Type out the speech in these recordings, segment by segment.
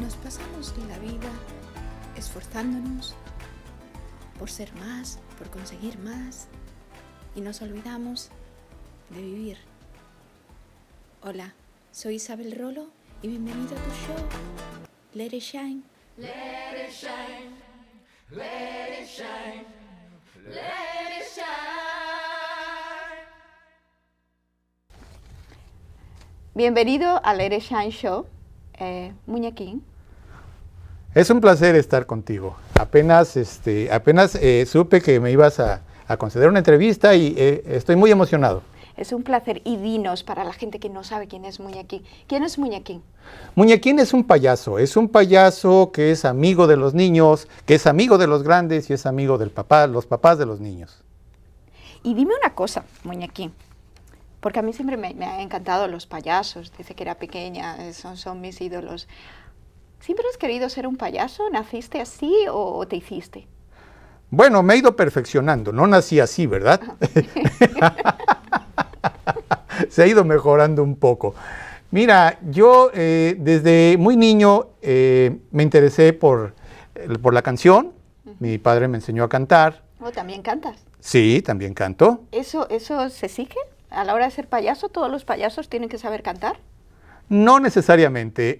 Nos pasamos la vida esforzándonos por ser más, por conseguir más y nos olvidamos de vivir. Hola, soy Isabel Rolo y bienvenido a tu show. Let shine. Let shine. Let shine. Let shine. Bienvenido a Let Shine Show, eh, Muñequín. Es un placer estar contigo. Apenas, este, apenas eh, supe que me ibas a, conceder una entrevista y eh, estoy muy emocionado. Es un placer. Y dinos, para la gente que no sabe quién es Muñequín, ¿quién es Muñequín? Muñequín es un payaso, es un payaso que es amigo de los niños, que es amigo de los grandes y es amigo del papá, los papás de los niños. Y dime una cosa, Muñequín, porque a mí siempre me, ha han encantado los payasos, desde que era pequeña, eh, son mis ídolos. ¿Siempre has querido ser un payaso? ¿Naciste así o te hiciste? Bueno, me he ido perfeccionando. No nací así, ¿verdad? Se ha ido mejorando un poco. Mira, yo eh, desde muy niño eh, me interesé por, por la canción. Mi padre me enseñó a cantar. Oh, también cantas? Sí, también canto. ¿Eso, ¿Eso se exige? ¿A la hora de ser payaso todos los payasos tienen que saber cantar? No necesariamente.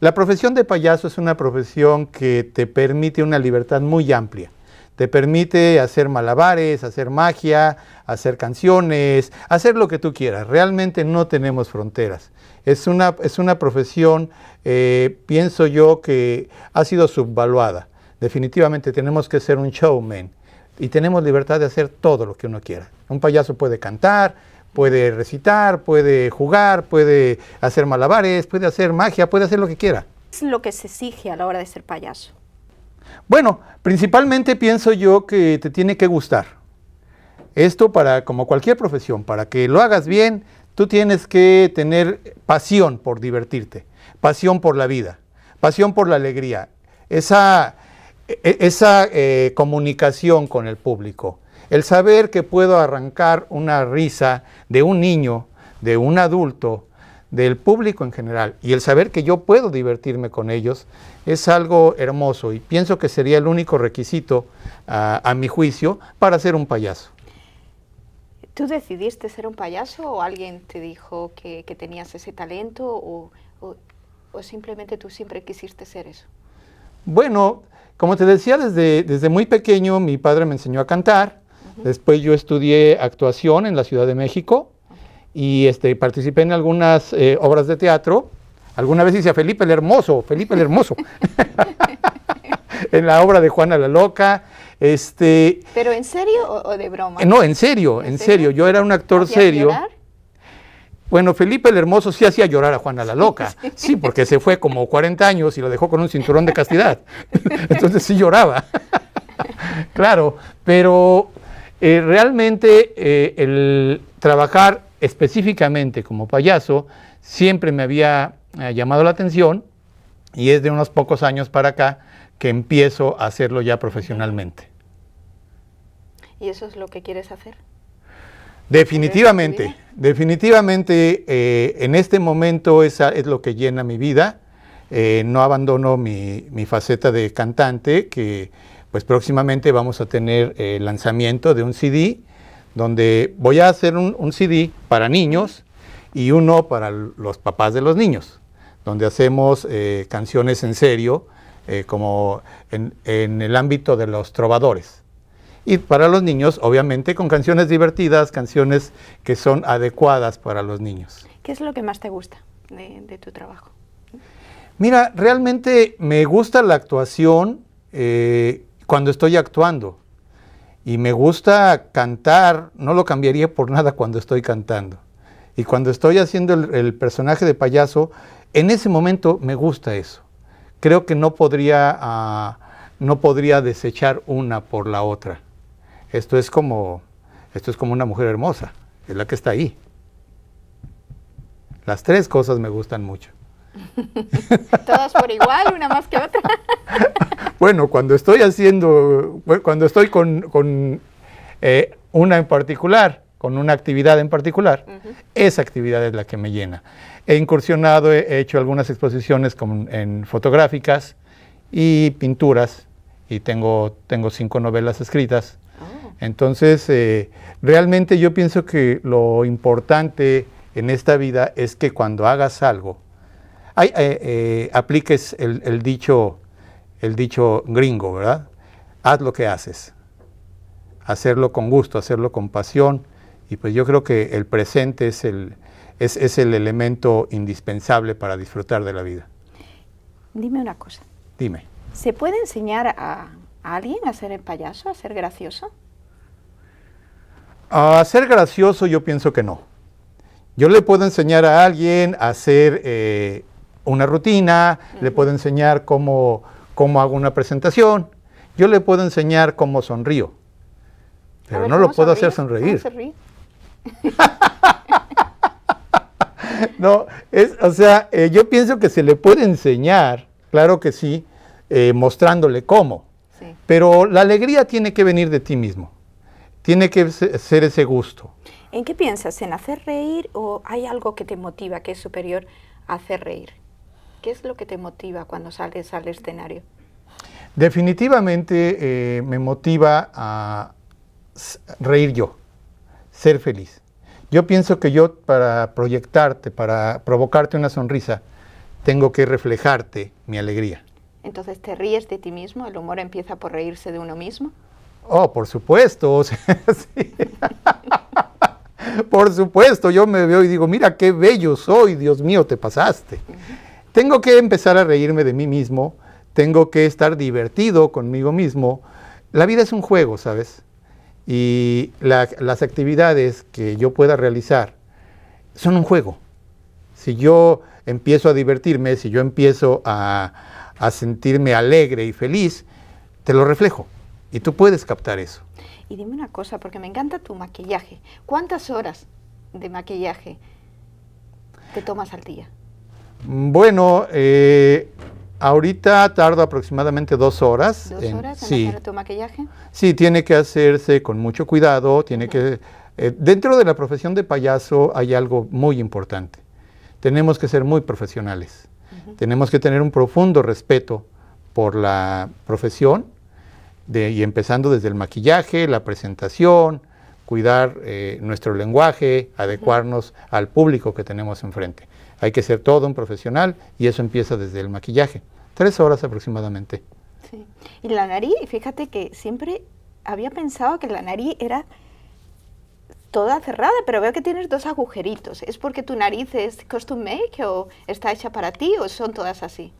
la profesión de payaso es una profesión que te permite una libertad muy amplia. Te permite hacer malabares, hacer magia, hacer canciones, hacer lo que tú quieras. Realmente no tenemos fronteras. Es una, es una profesión, eh, pienso yo, que ha sido subvaluada. Definitivamente tenemos que ser un showman y tenemos libertad de hacer todo lo que uno quiera. Un payaso puede cantar, puede recitar, puede jugar, puede hacer malabares, puede hacer magia, puede hacer lo que quiera. Es lo que se exige a la hora de ser payaso. Bueno, principalmente pienso yo que te tiene que gustar. Esto para como cualquier profesión, para que lo hagas bien, tú tienes que tener pasión por divertirte, pasión por la vida, pasión por la alegría, esa, e, e, eh, comunicación con el público, el saber que puedo arrancar una risa de un niño, de un adulto, del público en general, y el saber que yo puedo divertirme con ellos, es algo hermoso y pienso que sería el único requisito, a, mi juicio, para ser un payaso. ¿Tú decidiste ser un payaso o alguien te dijo que, tenías ese talento o, o, simplemente tú siempre quisiste ser eso? Bueno, como te decía, desde, desde muy pequeño mi padre me enseñó a cantar Después yo estudié actuación en la Ciudad de México y este, participé en algunas eh, obras de teatro. Alguna vez hice a Felipe el Hermoso, Felipe el Hermoso, en la obra de Juana la Loca. Este, ¿Pero en serio o, de broma? Eh, no, en serio, en, serio? Yo era un actor serio. Llorar? Bueno, Felipe el Hermoso sí hacía llorar a Juana la Loca. Sí. sí, porque se fue como 40 años y lo dejó con un cinturón de castidad. Entonces sí lloraba. claro, pero eh, realmente eh, el trabajar específicamente como payaso siempre me había eh, llamado la atención y es de unos pocos años para acá que empiezo a hacerlo ya profesionalmente. ¿Y eso es lo que quieres hacer? Definitivamente, definitivamente en este momento esa es lo que llena mi vida. no abandono mi, mi faceta de cantante, que pues próximamente vamos a tener eh, el lanzamiento de un CD donde voy a hacer un, CD para niños y uno para los papás de los niños, donde hacemos eh, canciones en serio, eh, como en, el ámbito de los trovadores. Y para los niños, obviamente, con canciones divertidas, canciones que son adecuadas para los niños. ¿Qué es lo que más te gusta de, tu trabajo? Mira, realmente me gusta la actuación, cuando estoy actuando. Y me gusta cantar, no lo cambiaría por nada cuando estoy cantando. Y cuando estoy haciendo el, personaje de payaso, en ese momento me gusta eso. Creo que no podría, ah, no podría desechar una por la otra. Esto es como, esto es como una mujer hermosa, es la que está ahí. Las tres cosas me gustan mucho. Todas por igual, una más que otra. bueno, cuando estoy haciendo, cuando estoy con, eh, una en particular, con una actividad en particular, esa actividad es la que me llena. He incursionado, he hecho algunas exposiciones con, en fotográficas y pinturas, y tengo, tengo cinco novelas escritas. Oh. Entonces, eh, realmente yo pienso que lo importante en esta vida es que cuando hagas algo, eh, eh, apliques el, dicho, el dicho gringo, ¿verdad? Haz lo que haces. Hacerlo con gusto, hacerlo con pasión. Y pues yo creo que el presente es el, es, el elemento indispensable para disfrutar de la vida. Dime una cosa. Dime. ¿Se puede enseñar a, alguien a ser el payaso, a ser gracioso? A ser gracioso yo pienso que no. Yo le puedo enseñar a alguien a ser eh, una rutina, le puedo enseñar cómo, cómo hago una presentación, yo le puedo enseñar cómo sonrío, pero no lo puedo hacer sonreír. no, es, o sea, eh, yo pienso que se le puede enseñar, claro que sí, eh, mostrándole cómo. Pero la alegría tiene que venir de ti mismo, tiene que ser ese gusto. ¿En qué piensas? ¿En hacer reír o hay algo que te motiva que es superior a hacer reír? ¿Qué es lo que te motiva cuando sales al escenario? Definitivamente eh, me motiva a reír yo, ser feliz. Yo pienso que yo para proyectarte, para provocarte una sonrisa, tengo que reflejarte mi alegría. Entonces, ¿te ríes de ti mismo? ¿El humor empieza por reírse de uno mismo? Oh, por supuesto. por supuesto, yo me veo y digo, mira qué bello soy, Dios mío, te pasaste tengo que empezar a reírme de mí mismo, tengo que estar divertido conmigo mismo. La vida es un juego, ¿sabes? Y las actividades que yo pueda realizar son un juego. Si yo empiezo a divertirme, si yo empiezo a, a sentirme alegre y feliz, te lo reflejo. Y tú puedes captar eso. Y dime una cosa, porque me encanta tu maquillaje. ¿Cuántas horas de maquillaje te tomas al día? Bueno, eh, ahorita tarda aproximadamente dos horas. ¿Dos horas sí. hacer tu maquillaje? Sí, tiene que hacerse con mucho cuidado, tiene que... Eh, dentro de la profesión de payaso hay algo muy importante. Tenemos que ser muy profesionales. Tenemos que tener un profundo respeto por la profesión, y empezando desde el maquillaje, la presentación, cuidar eh, nuestro lenguaje, adecuarnos al público que tenemos enfrente. Hay que ser todo un profesional y eso empieza desde el maquillaje. Tres horas aproximadamente. Sí. Y la nariz, fíjate que siempre había pensado que la nariz era toda cerrada, pero veo que tienes dos agujeritos. ¿Es porque tu nariz es custom make o está hecha para ti o son todas así?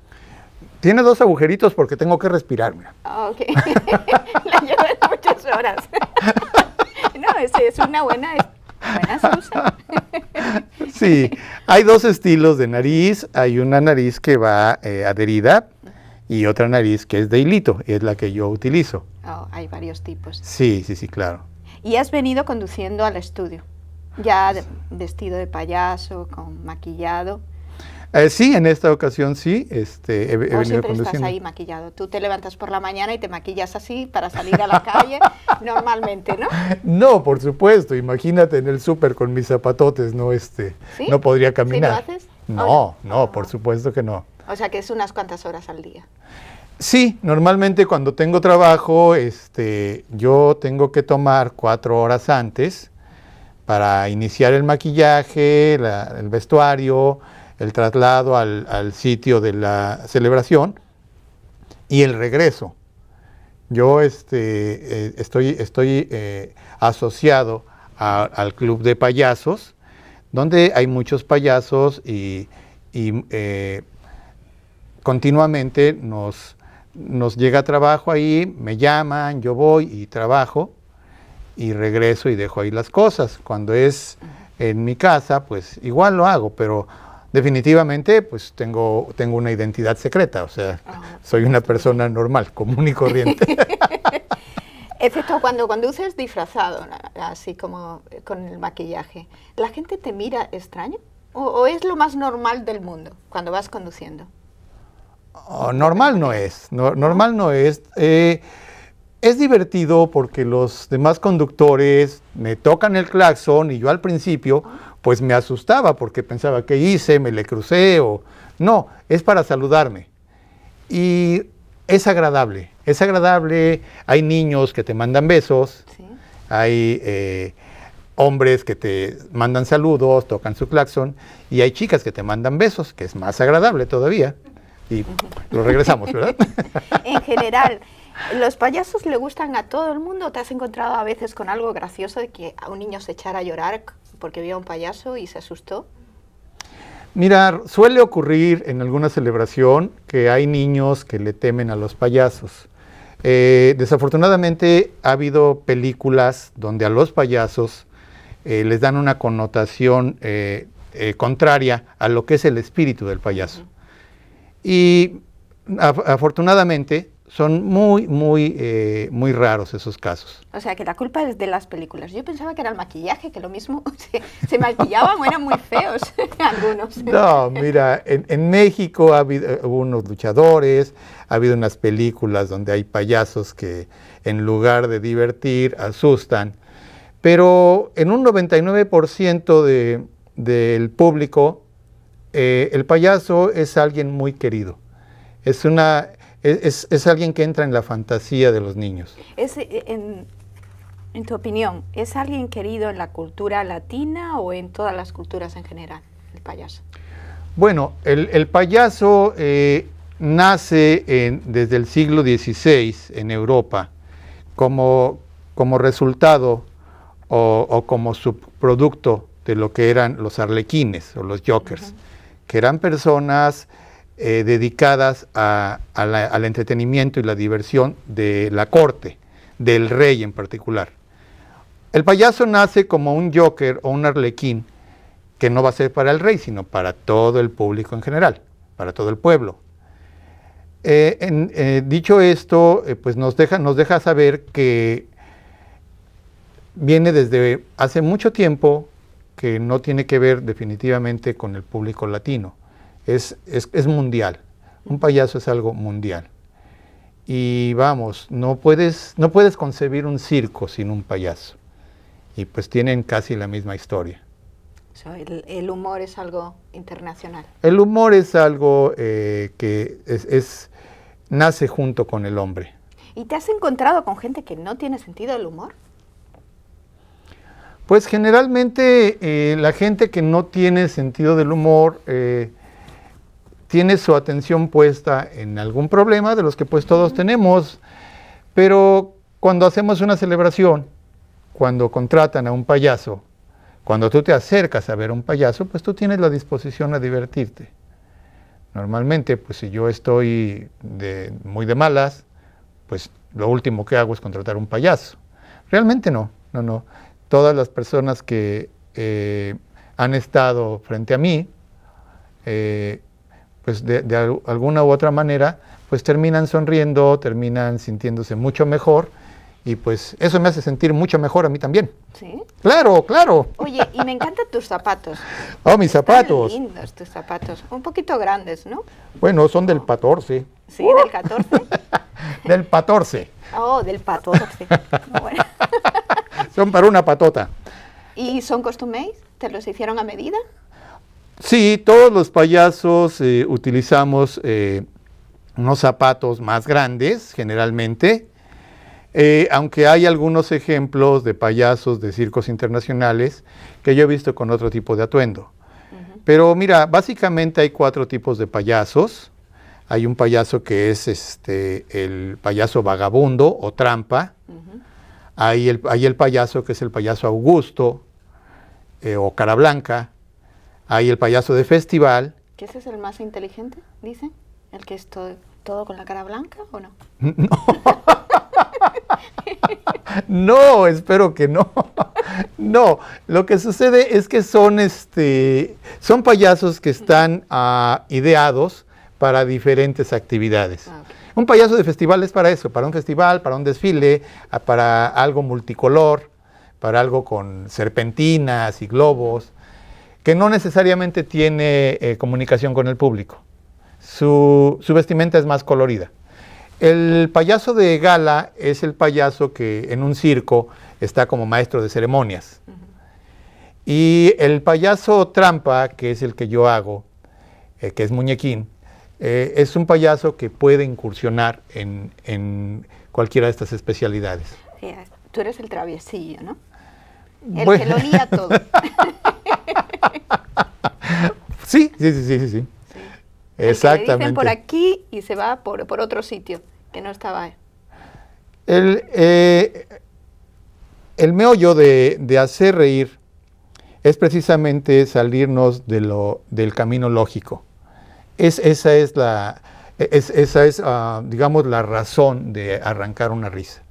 Tiene dos agujeritos porque tengo que respirar, mira. Ah, ok. la muchas horas. no, es una buena sí, hay dos estilos de nariz. Hay una nariz que va eh, adherida y otra nariz que es de hilito, es la que yo utilizo. Oh, hay varios tipos. Sí, sí, sí, claro. Y has venido conduciendo al estudio, ya vestido de payaso, con maquillado. Eh, sí, en esta ocasión sí, este, he, siempre estás ahí maquillado. Tú te levantas por la mañana y te maquillas así para salir a la calle normalmente, ¿no? No, por supuesto. Imagínate en el súper con mis zapatotes, no, este, no podría caminar. ¿Sí lo haces? No, no, por supuesto que no. O sea que es unas cuantas horas al día. Sí, normalmente cuando tengo trabajo, este, yo tengo que tomar cuatro horas antes para iniciar el maquillaje, el vestuario el traslado al, sitio de la celebración y el regreso. Yo este, eh, estoy, estoy eh, asociado al club de payasos, donde hay muchos payasos y, eh, continuamente nos, nos llega trabajo ahí, me llaman, yo voy y trabajo y regreso y dejo ahí las cosas. Cuando es en mi casa, pues igual lo hago, pero definitivamente pues tengo, tengo una identidad secreta, o sea, ah, soy una persona normal, común y corriente. Excepto cuando conduces disfrazado, así como eh, con el maquillaje. ¿La gente te mira extraño? ¿O, es lo más normal del mundo cuando vas conduciendo? Ah, normal no es, normal no es. Eh, es divertido porque los demás conductores me tocan el claxon y yo al principio... Ah pues me asustaba porque pensaba, ¿qué hice? ¿Me le crucé? O... No, es para saludarme. Y es agradable, es agradable. Hay niños que te mandan besos, hay eh, hombres que te mandan saludos, tocan su claxon, y hay chicas que te mandan besos, que es más agradable todavía. Y lo regresamos, ¿verdad? en general. ¿Los payasos le gustan a todo el mundo? ¿Te has encontrado a veces con algo gracioso de que a un niño se echara a llorar porque vio a un payaso y se asustó? Mirar, suele ocurrir en alguna celebración que hay niños que le temen a los payasos. Eh, desafortunadamente ha habido películas donde a los payasos eh, les dan una connotación eh, contraria a lo que es el espíritu del payaso. Y afortunadamente son muy, muy, eh, muy raros esos casos. O sea, que la culpa es de las películas. Yo pensaba que era el maquillaje, que lo mismo se, maquillaban o eran muy feos algunos. No, mira, en, México ha habido eh, unos luchadores, ha habido unas películas donde hay payasos que en lugar de divertir, asustan. Pero en un 99% de, del público, eh, el payaso es alguien muy querido. Es una es, alguien que entra en la fantasía de los niños. Eh, en, tu opinión, ¿es alguien querido en la cultura latina o en todas las culturas en general, el payaso? Bueno, el, payaso eh, nace desde el siglo XVI en Europa como, como resultado o, como subproducto de lo que eran los arlequines o los jokers, que eran personas eh, dedicadas al entretenimiento y la diversión de la corte, del rey en particular. El payaso nace como un joker o un arlequín, que no va a ser para el rey, sino para todo el público en general, para todo el pueblo. Eh, eh, dicho esto, pues nos deja, nos deja saber que viene desde hace mucho tiempo que no tiene que ver definitivamente con el público latino es, mundial. Un payaso es algo mundial. Y vamos, no puedes, no puedes concebir un circo sin un payaso. Y pues tienen casi la misma historia. el, humor es algo internacional. El humor es algo eh, que es, nace junto con el hombre. ¿Y te has encontrado con gente que no tiene sentido del humor? Pues generalmente eh, la gente que no tiene sentido del humor eh, tiene su atención puesta en algún problema de los que pues todos tenemos, pero cuando hacemos una celebración, cuando contratan a un payaso, cuando tú te acercas a ver a un payaso, pues tú tienes la disposición a divertirte. Normalmente, pues si yo estoy muy de malas, pues lo último que hago es contratar un payaso. Realmente no, no, no. Todas las personas que eh, han estado frente a mí, eh, pues de, alguna u otra manera, pues terminan sonriendo, terminan sintiéndose mucho mejor. Y pues eso me hace sentir mucho mejor a mí también. ¿Sí? Claro, claro. Oye, y me encantan tus zapatos. oh, mis Están zapatos. lindos tus zapatos. Un poquito grandes, ¿no? Bueno, son del 14. ¿Sí? ¿Del 14? del 14. Oh, del 14. bueno. son para una patota. ¿Y son costuméis? ¿Te los hicieron a medida? Sí, todos los payasos eh, utilizamos eh, unos zapatos más grandes generalmente, eh, aunque hay algunos ejemplos de payasos de circos internacionales que yo he visto con otro tipo de atuendo. Pero mira, básicamente hay cuatro tipos de payasos. Hay un payaso que es este, el payaso vagabundo o trampa. hay, el, payaso que es el payaso Augusto o cara blanca. Hay el payaso de festival. ese es el más inteligente, dice? ¿El que es todo, con la cara blanca o no? No. no, espero que no. No, lo que sucede es que son, este, son payasos que están ah, ideados para diferentes actividades. Ah, un payaso de festival es para eso, para un festival, para un desfile, ah, para algo multicolor, para algo con serpentinas y globos que no necesariamente tiene eh, comunicación con el público. Su, vestimenta es más colorida. El payaso de gala es el payaso que en un circo está como maestro de ceremonias. Y el payaso trampa, que es el que yo hago, eh, que es muñequín, eh, es un payaso que puede incursionar en, cualquiera de estas especialidades. tú eres el traviesillo, ¿no? El que lo lía todo. sí, sí, sí, sí, sí. Exactamente. Se por aquí y se va por, otro sitio que no estaba. El, eh, el meollo de, de, hacer reír es precisamente salirnos de lo, del camino lógico. Es, esa es la, esa ah, digamos, la razón de arrancar una risa.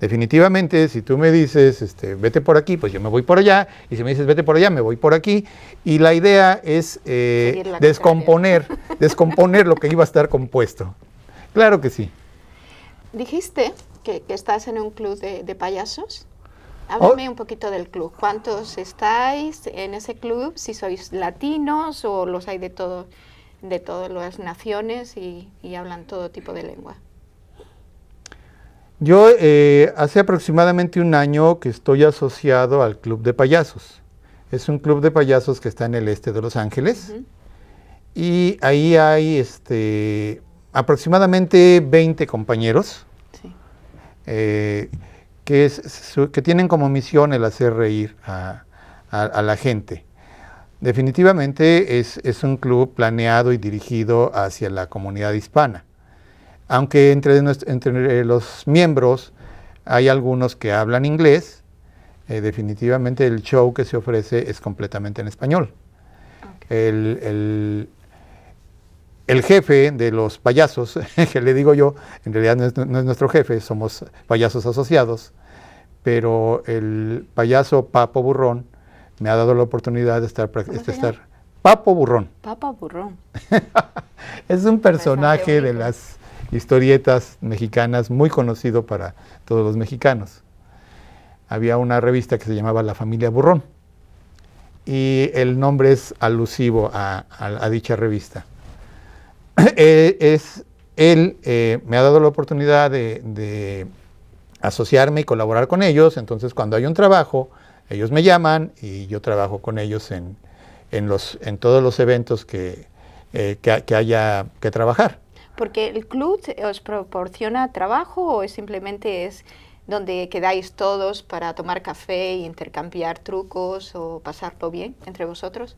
Definitivamente, si tú me dices, este, vete por aquí, pues yo me voy por allá, y si me dices, vete por allá, me voy por aquí, y la idea es eh, descomponer, descomponer lo que iba a estar compuesto. Claro que sí. Dijiste que, estás en un club de, payasos. Oh. Háblame un poquito del club. ¿Cuántos estáis en ese club? Si sois latinos o los hay de todo, de todas las naciones y, y hablan todo tipo de lengua. Yo eh, hace aproximadamente un año que estoy asociado al Club de Payasos. Es un club de payasos que está en el este de Los Ángeles. Y ahí hay este, aproximadamente 20 compañeros eh, que, tienen como misión el hacer reír a, la gente. Definitivamente es, un club planeado y dirigido hacia la comunidad hispana aunque entre, eh, los miembros hay algunos que hablan inglés, eh, definitivamente el show que se ofrece es completamente en español. El, jefe de los payasos, que le digo yo, en realidad no es, nuestro jefe, somos payasos asociados, pero el payaso Papo Burrón me ha dado la oportunidad de estar... De este, estar Papo Burrón. Papo Burrón. es un pues, personaje de las historietas mexicanas muy conocido para todos los mexicanos. Había una revista que se llamaba La Familia Burrón y el nombre es alusivo a, dicha revista. Eh, es, él eh, me ha dado la oportunidad de, asociarme y colaborar con ellos, entonces cuando hay un trabajo, ellos me llaman y yo trabajo con ellos en, todos los eventos que, eh, que, haya que trabajar. Porque el club os proporciona trabajo o simplemente es donde quedáis todos para tomar café e intercambiar trucos o pasarlo bien entre vosotros?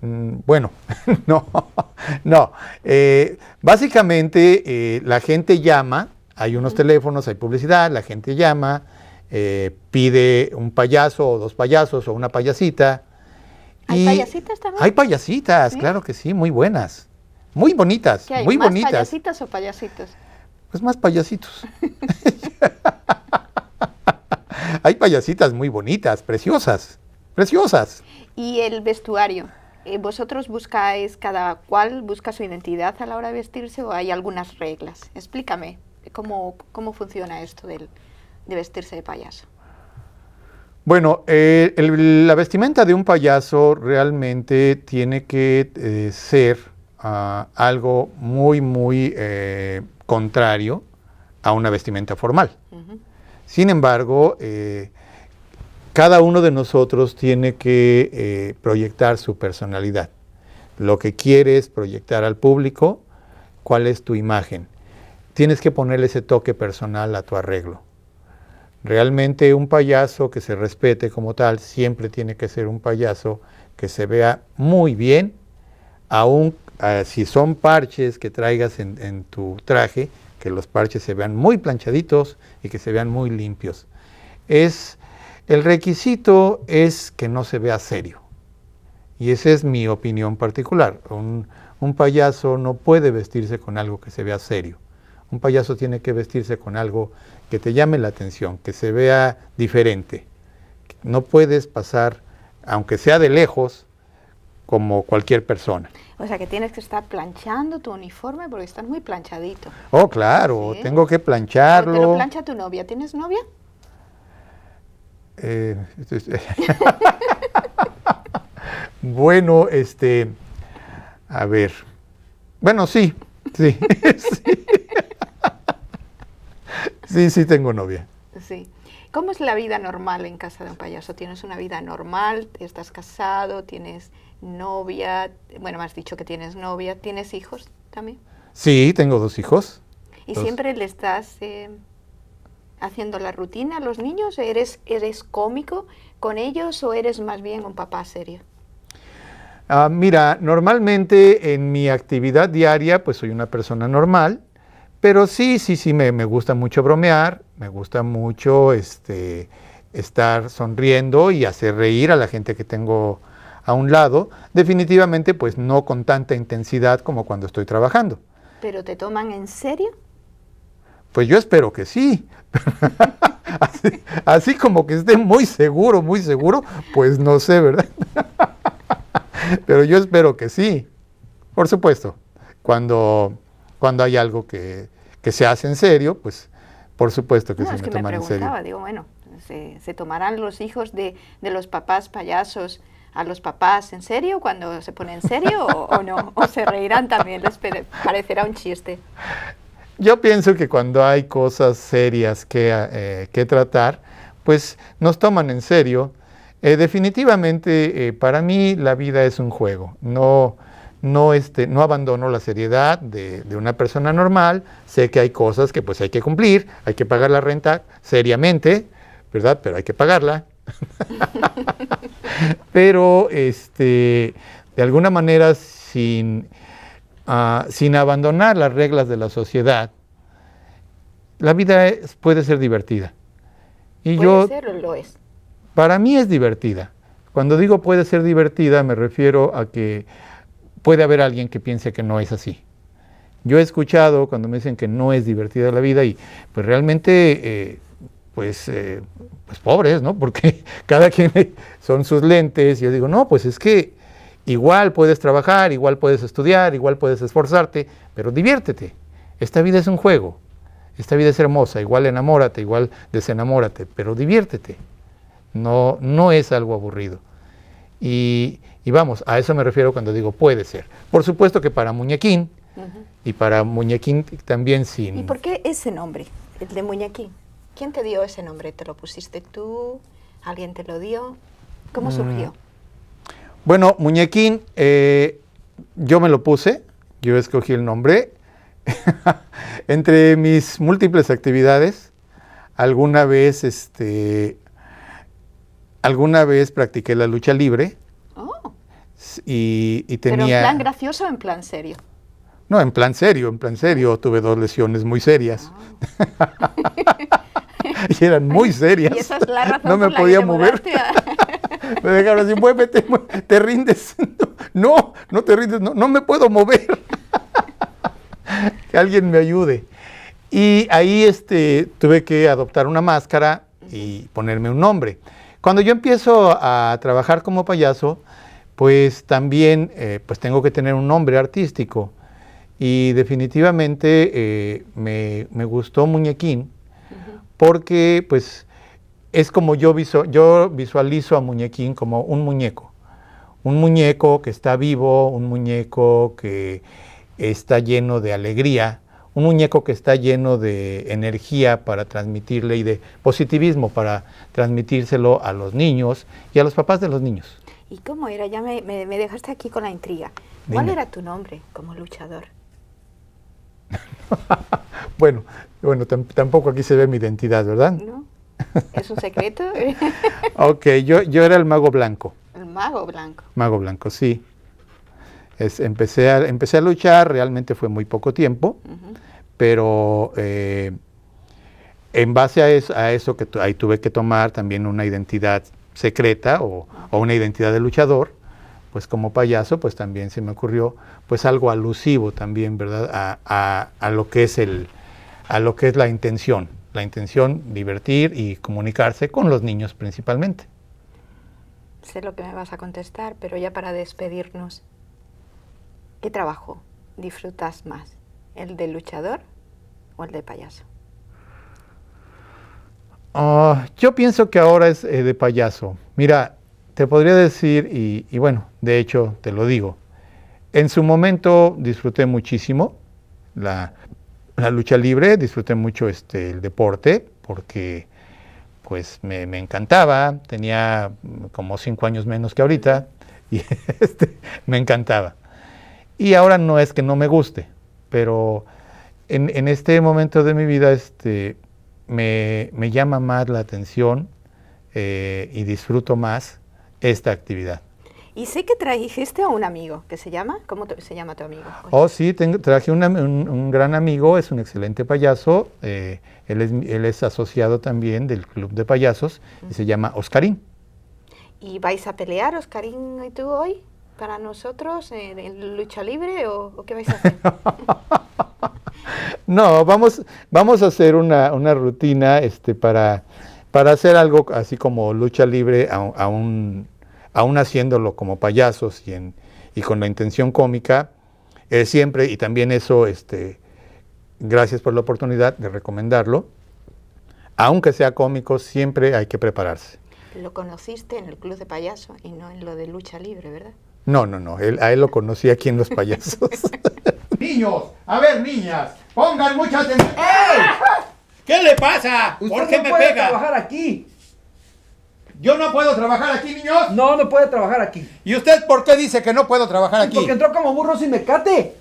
Mm, bueno, no, no. Eh, básicamente eh, la gente llama, hay unos teléfonos, hay publicidad, la gente llama, eh, pide un payaso o dos payasos o una payasita. ¿Hay payasitas también? Hay payasitas, claro que sí, muy buenas. Muy bonitas, muy bonitas. ¿Payasitas o payasitos? Pues más payasitos. hay payasitas muy bonitas, preciosas, preciosas. ¿Y el vestuario? Eh, ¿Vosotros buscáis, cada cual busca su identidad a la hora de vestirse o hay algunas reglas? Explícame cómo, cómo funciona esto de vestirse de payaso. Bueno, eh, la vestimenta de un payaso realmente tiene que eh, ser algo muy, muy eh, contrario a una vestimenta formal. Sin embargo, eh, cada uno de nosotros tiene que eh, proyectar su personalidad. Lo que quieres proyectar al público, cuál es tu imagen. Tienes que ponerle ese toque personal a tu arreglo. Realmente un payaso que se respete como tal siempre tiene que ser un payaso que se vea muy bien, aún Ah, si son parches que traigas en, tu traje, que los parches se vean muy planchaditos y que se vean muy limpios. Es, el requisito es que no se vea serio. Y esa es mi opinión particular. Un, un payaso no puede vestirse con algo que se vea serio. Un payaso tiene que vestirse con algo que te llame la atención, que se vea diferente. No puedes pasar, aunque sea de lejos, como cualquier persona. O sea que tienes que estar planchando tu uniforme porque estás muy planchadito. Oh, claro, tengo que plancharlo. te plancha tu novia. ¿Tienes novia? Eh, bueno, este, a ver. Bueno, sí, sí. sí. sí, sí tengo novia. Sí. ¿Cómo es la vida normal en casa de un payaso? ¿Tienes una vida normal? ¿Estás casado? ¿Tienes novia, bueno, me has dicho que tienes novia, ¿tienes hijos también? Sí, tengo dos hijos. ¿Y siempre le estás eh, haciendo la rutina a los niños? ¿Eres, ¿Eres cómico con ellos o eres más bien un papá serio? Ah, mira, normalmente en mi actividad diaria, pues soy una persona normal, pero sí, sí, sí, me, me gusta mucho bromear, me gusta mucho este, estar sonriendo y hacer reír a la gente que tengo a un lado, definitivamente pues no con tanta intensidad como cuando estoy trabajando. ¿Pero te toman en serio? Pues yo espero que sí. así, como que esté muy seguro, muy seguro, pues no sé, ¿verdad? Pero yo espero que sí. Por supuesto, cuando, cuando hay algo que, se hace en serio, pues por supuesto que no, es que me preguntaba, Digo, bueno, se, tomarán los hijos de, de los papás payasos a los papás en serio cuando se pone en serio o, no? ¿O se reirán también? ¿Les parecerá un chiste? Yo pienso que cuando hay cosas serias que, eh, que tratar, pues nos toman en serio. Eh, definitivamente, eh, para mí la vida es un juego. No, no, este, no abandono la seriedad de, de, una persona normal. Sé que hay cosas que pues hay que cumplir, hay que pagar la renta seriamente, ¿verdad? Pero hay que pagarla. Pero este, de alguna manera, sin, ah, sin abandonar las reglas de la sociedad, la vida puede ser divertida. Y yo, es. Para mí es divertida. Cuando digo puede ser divertida, me refiero a que puede haber alguien que piense que no es así. Yo he escuchado cuando me dicen que no es divertida la vida y pues realmente eh, pues, eh, pues, pobres, ¿no? Porque cada quien son sus lentes. Y yo digo, no, pues es que igual puedes trabajar, igual puedes estudiar, igual puedes esforzarte, pero diviértete. Esta vida es un juego. Esta vida es hermosa. Igual enamórate, igual desenamórate, pero diviértete. No, no es algo aburrido. Y, vamos, a eso me refiero cuando digo puede ser. Por supuesto que para Muñequín, y para Muñequín también sí ¿Y por qué ese nombre, el de Muñequín? ¿Quién te dio ese nombre? ¿Te lo pusiste tú? ¿Alguien te lo dio? ¿Cómo mm. surgió? Bueno, Muñequín, eh, yo me lo puse, yo escogí el nombre. Entre mis múltiples actividades, alguna vez, este, alguna vez practiqué la lucha libre. Oh. Y, tenía... ¿Pero en plan gracioso o en plan serio? No, en plan serio, en plan serio. Tuve dos lesiones muy serias. Ah. y eran muy serias. ¿Y esa es la razón no me podía mover. me dejaron así, muévete, te rindes. No, no te rindes, no, me puedo mover. que alguien me ayude. Y ahí este, tuve que adoptar una máscara y ponerme un nombre. Cuando yo empiezo a trabajar como payaso, pues también eh, pues tengo que tener un nombre artístico. Y definitivamente eh, me, gustó Muñequín porque pues es como yo, yo visualizo a Muñequín como un muñeco, un muñeco que está vivo, un muñeco que está lleno de alegría, un muñeco que está lleno de energía para transmitirle y de positivismo para transmitírselo a los niños y a los papás de los niños. ¿Y cómo era? Ya me, me, dejaste aquí con la intriga. ¿Cuál era tu nombre como luchador? Bueno, bueno, tampoco aquí se ve mi identidad, ¿verdad? No. ¿Es un secreto? ok, yo, yo era el mago blanco. El mago blanco. Mago blanco, sí. empecé, a, empecé a luchar, realmente fue muy poco tiempo, pero eh, en base a eso, que ahí tuve que tomar también una identidad secreta o, una identidad de luchador, pues como payaso, pues también se me ocurrió pues algo alusivo también, ¿verdad? a lo que es el, a lo que es la intención. La intención, divertir y comunicarse con los niños principalmente. Sé lo que me vas a contestar, pero ya para despedirnos, ¿qué trabajo disfrutas más? ¿El de luchador o el de payaso? Ah, yo pienso que ahora es eh, de payaso. Mira, te podría decir, y, y, bueno, de hecho te lo digo, en su momento disfruté muchísimo la, la lucha libre, disfruté mucho este, el deporte porque pues me, encantaba, tenía como cinco años menos que ahorita y este, me encantaba. Y ahora no es que no me guste, pero en, este momento de mi vida este, me, llama más la atención eh, y disfruto más esta actividad. Y sé que trajiste a un amigo, que se llama, ¿cómo se llama tu amigo? Oh, sí, traje un, gran amigo, es un excelente payaso, eh, él, es, asociado también del Club de Payasos y se llama Oscarín. ¿Y vais a pelear, Oscarín y tú hoy, para nosotros, en, lucha libre o, qué vais a hacer? no, vamos, vamos a hacer una, rutina este, para, para hacer algo así como lucha libre a un aún haciéndolo como payasos y, y con la intención cómica, eh, siempre, y también eso, este, gracias por la oportunidad de recomendarlo, aunque sea cómico, siempre hay que prepararse. Lo conociste en el club de payasos y no en lo de lucha libre, ¿verdad? No, no, no, a él lo conocí aquí en Los Payasos. Niños, a ver, niñas, pongan mucha atención. ¿Qué le pasa? ¿Por qué no me puede pega? trabajar aquí. Yo no puedo trabajar aquí, niños. No, no puede trabajar aquí. ¿Y usted por qué dice que no puedo trabajar aquí? Porque entró como burro sin mecate.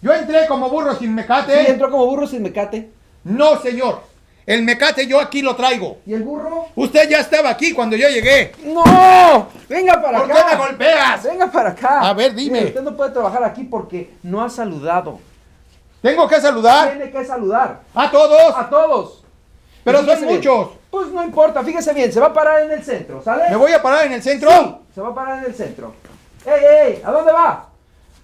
Yo entré como burro sin mecate. Sí, entró como burro sin mecate. No, señor. El mecate yo aquí lo traigo. ¿Y el burro? Usted ya estaba aquí cuando yo llegué. ¡No! ¡Venga para acá! ¿Por qué me golpeas? Venga para acá. A ver, dime. usted no puede trabajar aquí porque no ha saludado. ¿Tengo que saludar? Tiene que saludar. ¿A todos? A todos. Pero son muchos. Pues no importa, fíjese bien, se va a parar en el centro, ¿sale? ¿Me voy a parar en el centro? se va a parar en el centro. ¡Ey, ey! ¿A dónde va?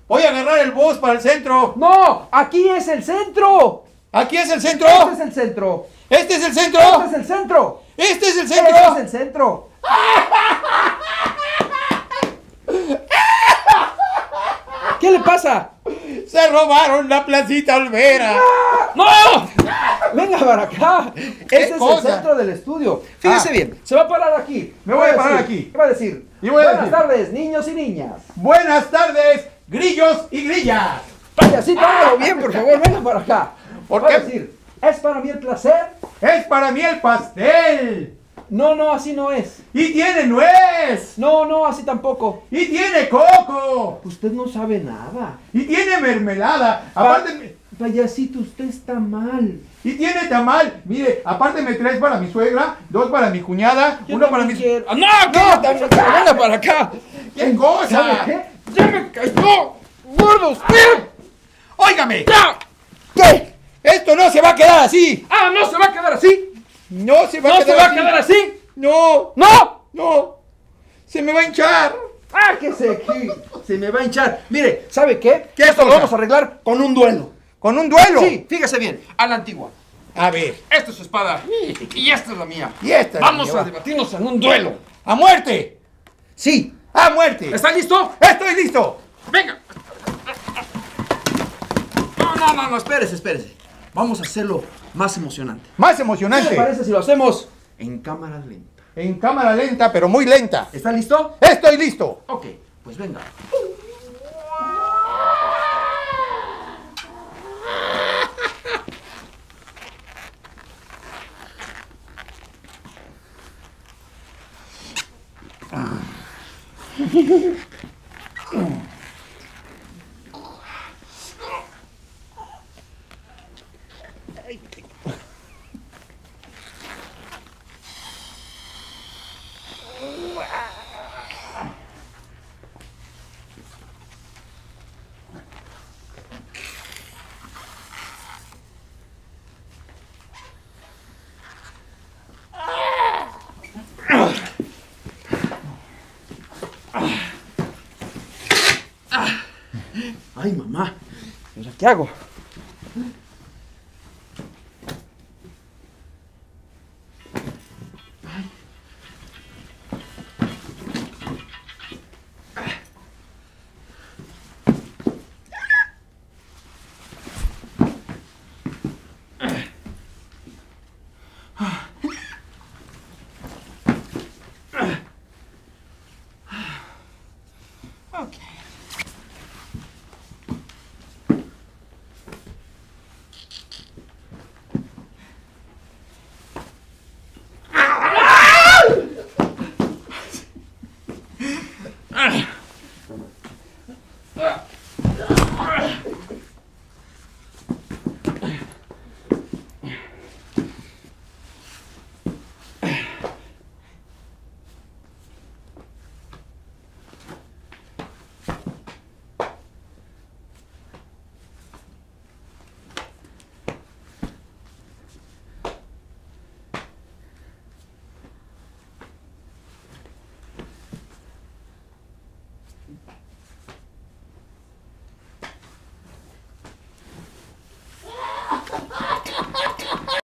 Voy a agarrar el bus para el centro. ¡No! ¡Aquí es el centro! ¿Aquí es el centro? Este es el centro. ¿Este es el centro? Este es el centro. ¿Este es el centro? Este es el centro. ¿Qué le pasa? Se robaron la placita Olvera. ¡No! Venga para acá. Ese es el centro del estudio. Ah. Fíjese bien, se va a parar aquí. Me voy, a ah, parar aquí. ¿Qué va a decir? Buenas tardes, niños y niñas. Buenas tardes, grillos y grillas. Vaya, sí, todo bien, por favor. Venga para acá. ¿Por qué? decir, es para mí el placer. Es para mí el pastel. No, no, así no es. ¡Y tiene nuez! No, no, así tampoco. ¡Y tiene coco! Usted no sabe nada. ¡Y tiene mermelada! Pa Aparte... Payasito, usted está mal. ¡Y tiene mal. Mire, aparte me para mi suegra, dos para mi cuñada, uno para mi... ¡Ah, ¡No! ¡No! ¡Venga ¡Ah! para acá! ¡Qué cosa! ¿Sabe qué? ¡Ya me cayó! ¡Gordos! usted! ¡Óigame! ¡Ya! ¿Qué? ¡Esto no se va a quedar así! ¡Ah, no se va a quedar así! No se va a quedar. así. No. ¡No! ¡No! ¡Se me va a hinchar! ¡Ah, qué se aquí! ¡Se me va a hinchar! Mire, ¿sabe qué? ¿Qué Esto lo vamos a arreglar con un duelo. ¿Con un duelo? Sí, fíjese bien. A la antigua. A ver. Esta es su espada. Y esta es la mía. Y esta. Es Vamos la mía. a debatirnos en un duelo. ¡A muerte! Sí, a muerte. ¿Está listo? ¡Estoy listo! ¡Venga! No, no, no, no, espérese, espérese. Vamos a hacerlo más emocionante. Más emocionante. ¿Qué te parece si lo hacemos en cámara lenta? En cámara lenta, pero muy lenta. ¿Estás listo? Estoy listo. Ok, pues venga. ay mamá, ¿qué hago?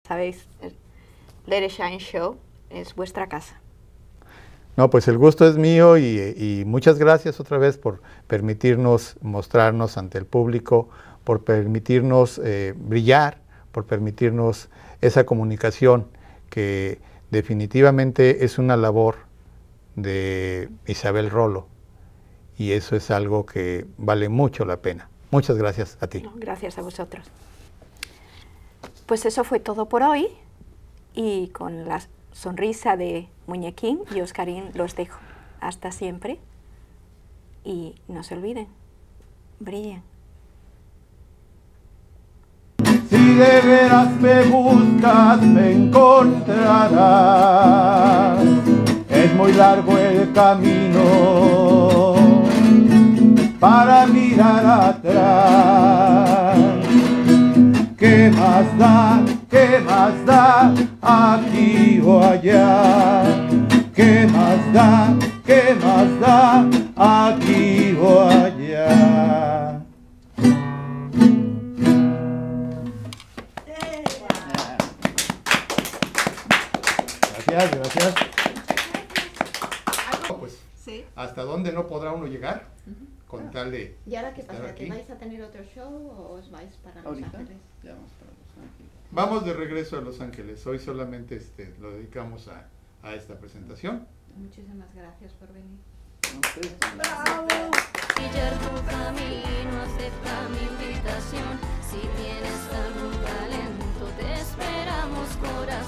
¿sabéis? Let It Shine Show es vuestra casa. No, pues el gusto es mío y, muchas gracias otra vez por permitirnos mostrarnos ante el público, por permitirnos eh, brillar, por permitirnos esa comunicación que definitivamente es una labor de Isabel Rolo y eso es algo que vale mucho la pena. Muchas gracias a ti. gracias a vosotros. Pues eso fue todo por hoy y con la sonrisa de Muñequín y Oscarín los dejo. Hasta siempre y no se olviden, brillen. Si de veras me buscas me encontrarás, es muy largo el camino para mirar atrás. ¿Qué más da? ¿Qué más da? Aquí o allá. ¿Qué más da? ¿Qué más da? Aquí o allá. Gracias, gracias. Pues, ¿hasta dónde no podrá uno llegar? con tal de. ¿Y ahora qué pasa? ¿Que vais a tener otro show o os vais para Los Ángeles? Ya vamos para Los Ángeles. Vamos de regreso a Los Ángeles. Hoy solamente este, lo dedicamos a, a esta presentación. Muchísimas gracias por venir. ¡Bravo! tu camino, acepta mi invitación. Si tienes algún talento, te esperamos corazón.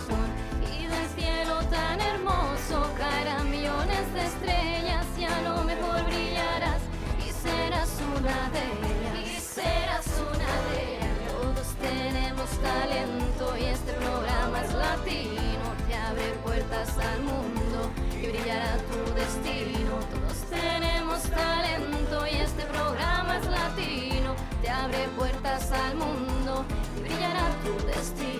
al mundo y brillará tu destino. Todos tenemos talento y este programa es latino. Te abre puertas al mundo y brillará tu destino.